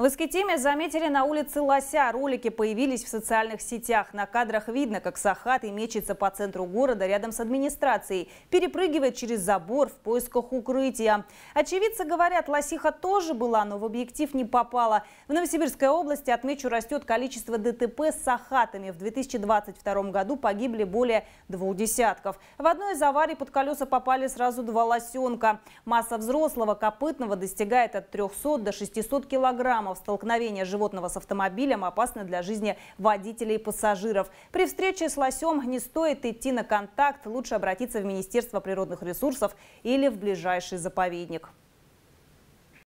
В Искитиме заметили на улице лося. Ролики появились в социальных сетях. На кадрах видно, как Сахатый мечется по центру города рядом с администрацией, перепрыгивает через забор в поисках укрытия. Очевидцы говорят, лосиха тоже была, но в объектив не попала. В Новосибирской области, отмечу, растет количество ДТП с Сахатами. В 2022 году погибли более двух десятков. В одной из аварий под колеса попали сразу два лосенка. Масса взрослого копытного достигает от 300 до 600 килограммов травмам столкновение животного с автомобилем опасно для жизни водителей и пассажиров. При встрече с лосем не стоит идти на контакт, лучше обратиться в Министерство природных ресурсов или в ближайший заповедник.